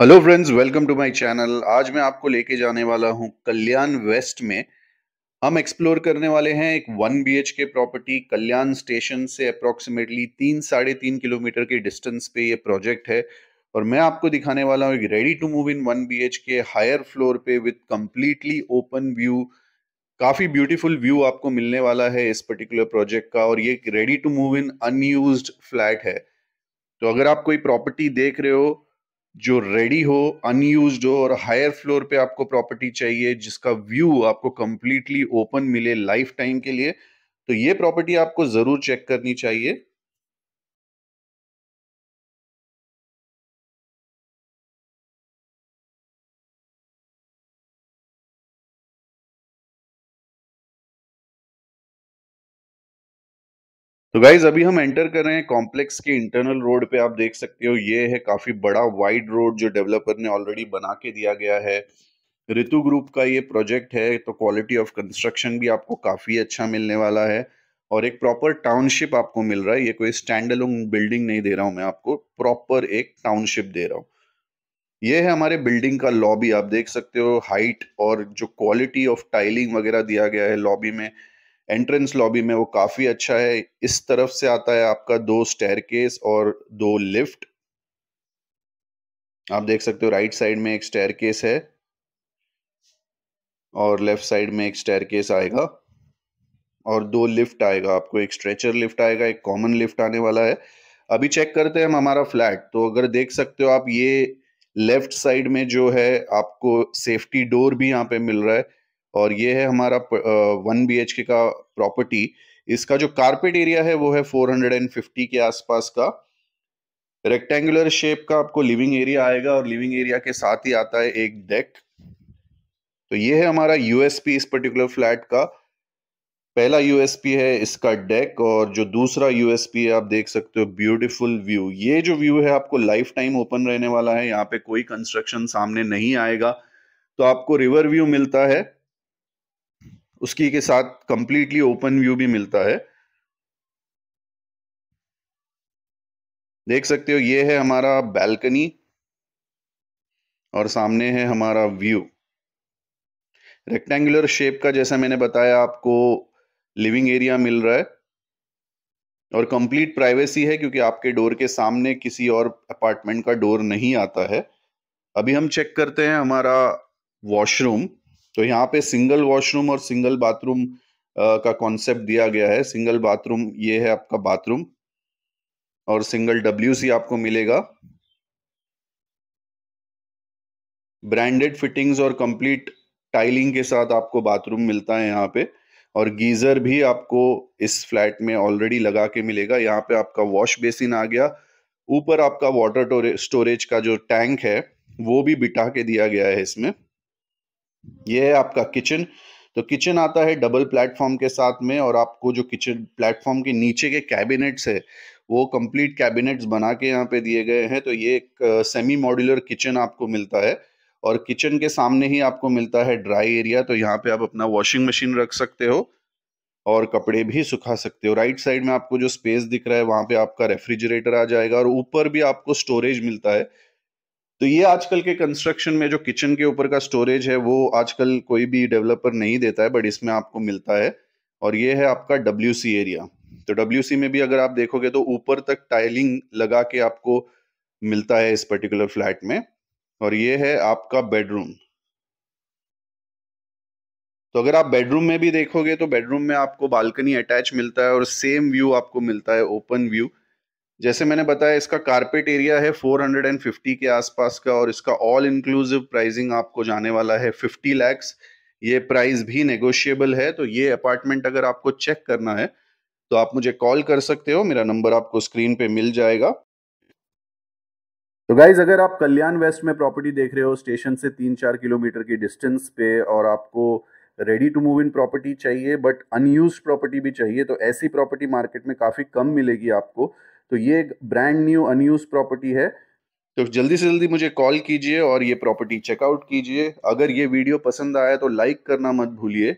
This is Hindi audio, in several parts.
hello friends welcome to my channel आज मैं आपको लेके जाने वाला हूं कल्याण वेस्ट में हम एक्सप्लोर करने वाले हैं एक one B K property Kalyan station से अप्रोक्सीमेटली तीन साढ़े तीन किलोमीटर के डिस्टेंस पे ये प्रोजेक्ट है और मैं आपको दिखाने वाला हूँ एक ready to move in one B K higher floor पे विथ कम्प्लीटली ओपन व्यू काफ़ी ब्यूटीफुल व्यू आपको मिलने वाला है इस पर्टिकुलर प्रोजेक्ट का और ये एक ready to move in unused flat है तो अगर आप कोई प्रॉपर्टी देख रहे हो जो रेडी हो अनयूज हो और हायर फ्लोर पे आपको प्रॉपर्टी चाहिए जिसका व्यू आपको कंप्लीटली ओपन मिले लाइफ टाइम के लिए तो ये प्रॉपर्टी आपको ज़रूर चेक करनी चाहिए तो गाइज अभी हम एंटर कर रहे हैं कॉम्प्लेक्स के इंटरनल रोड पे आप देख सकते हो ये है काफी बड़ा वाइड रोड जो डेवलपर ने ऑलरेडी बना के दिया गया है ऋतु ग्रुप का ये प्रोजेक्ट है तो क्वालिटी ऑफ कंस्ट्रक्शन भी आपको काफी अच्छा मिलने वाला है और एक प्रॉपर टाउनशिप आपको मिल रहा है ये कोई स्टैंड अलोन बिल्डिंग नहीं दे रहा हूं मैं आपको प्रॉपर एक टाउनशिप दे रहा हूँ ये है हमारे बिल्डिंग का लॉबी आप देख सकते हो हाइट और जो क्वालिटी ऑफ टाइलिंग वगैरह दिया गया है लॉबी में एंट्रेंस लॉबी में वो काफ़ी अच्छा है इस तरफ से आता है आपका दो स्टेयरकेस और दो लिफ्ट आप देख सकते हो राइट साइड में एक स्टेयरकेस है और लेफ्ट साइड में एक स्टेयरकेस आएगा और दो लिफ्ट आएगा आपको एक स्ट्रेचर लिफ्ट आएगा एक कॉमन लिफ्ट आने वाला है अभी चेक करते हैं हम हमारा फ्लैट तो अगर देख सकते हो आप ये लेफ्ट साइड में जो है आपको सेफ्टी डोर भी यहाँ पे मिल रहा है और ये है हमारा वन बी एच के का प्रॉपर्टी इसका जो कारपेट एरिया है वो है 450 के आसपास का रेक्टेंगुलर शेप का आपको लिविंग एरिया आएगा और लिविंग एरिया के साथ ही आता है एक डेक तो ये है हमारा यूएसपी इस पर्टिकुलर फ्लैट का पहला यूएसपी है इसका डेक और जो दूसरा यूएसपी है आप देख सकते हो ब्यूटीफुल व्यू ये जो व्यू है आपको लाइफ टाइम ओपन रहने वाला है यहाँ पे कोई कंस्ट्रक्शन सामने नहीं आएगा तो आपको रिवर व्यू मिलता है उसकी के साथ कंप्लीटली ओपन व्यू भी मिलता है देख सकते हो ये है हमारा बैल्कनी और सामने है हमारा व्यू रेक्टेंगुलर शेप का जैसा मैंने बताया आपको लिविंग एरिया मिल रहा है और कंप्लीट प्राइवेसी है क्योंकि आपके डोर के सामने किसी और अपार्टमेंट का डोर नहीं आता है अभी हम चेक करते हैं हमारा वॉशरूम तो यहाँ पे सिंगल वॉशरूम और सिंगल बाथरूम का कॉन्सेप्ट दिया गया है सिंगल बाथरूम ये है आपका बाथरूम और सिंगल डब्ल्यू आपको मिलेगा ब्रांडेड फिटिंग्स और कंप्लीट टाइलिंग के साथ आपको बाथरूम मिलता है यहाँ पे और गीज़र भी आपको इस फ्लैट में ऑलरेडी लगा के मिलेगा यहाँ पे आपका वॉश बेसिन आ गया ऊपर आपका वाटर स्टोरेज का जो टैंक है वो भी बिठा के दिया गया है इसमें ये है आपका किचन तो किचन आता है डबल प्लेटफॉर्म के साथ में और आपको जो किचन प्लेटफॉर्म के नीचे के कैबिनेट्स है वो कंप्लीट कैबिनेट्स बना के यहाँ पे दिए गए हैं तो ये एक सेमी मॉड्यूलर किचन आपको मिलता है और किचन के सामने ही आपको मिलता है ड्राई एरिया तो यहाँ पे आप अपना वॉशिंग मशीन रख सकते हो और कपड़े भी सुखा सकते हो राइट साइड में आपको जो स्पेस दिख रहा है वहाँ पे आपका रेफ्रिजरेटर आ जाएगा और ऊपर भी आपको स्टोरेज मिलता है तो ये आजकल के कंस्ट्रक्शन में जो किचन के ऊपर का स्टोरेज है वो आजकल कोई भी डेवलपर नहीं देता है बट इसमें आपको मिलता है और ये है आपका डब्ल्यू एरिया तो डब्ल्यू में भी अगर आप देखोगे तो ऊपर तक टाइलिंग लगा के आपको मिलता है इस पर्टिकुलर फ्लैट में और ये है आपका बेडरूम तो अगर आप बेडरूम में भी देखोगे तो बेडरूम में आपको बालकनी अटैच मिलता है और सेम व्यू आपको मिलता है ओपन व्यू जैसे मैंने बताया इसका कारपेट एरिया है 450 के आसपास का और इसका ऑल इंक्लूसिव प्राइसिंग आपको जाने वाला है 50 लैक्स ये प्राइस भी नेगोशिएबल है तो ये अपार्टमेंट अगर आपको चेक करना है तो आप मुझे कॉल कर सकते हो मेरा नंबर आपको स्क्रीन पे मिल जाएगा तो गाइज अगर आप कल्याण वेस्ट में प्रॉपर्टी देख रहे हो स्टेशन से तीन चार किलोमीटर की डिस्टेंस पे और आपको ready to move in property चाहिए बट अनयूज प्रॉपर्टी भी चाहिए तो ऐसी प्रॉपर्टी मार्केट में काफ़ी कम मिलेगी आपको तो ये एक ब्रांड न्यू अनयूज प्रॉपर्टी है तो जल्दी से जल्दी मुझे कॉल कीजिए और ये प्रॉपर्टी चेकआउट कीजिए अगर ये वीडियो पसंद आया तो लाइक करना मत भूलिए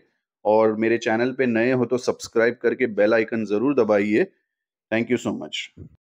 और मेरे चैनल पे नए हो तो सब्सक्राइब करके बेल आइकन ज़रूर दबाइए थैंक यू सो मच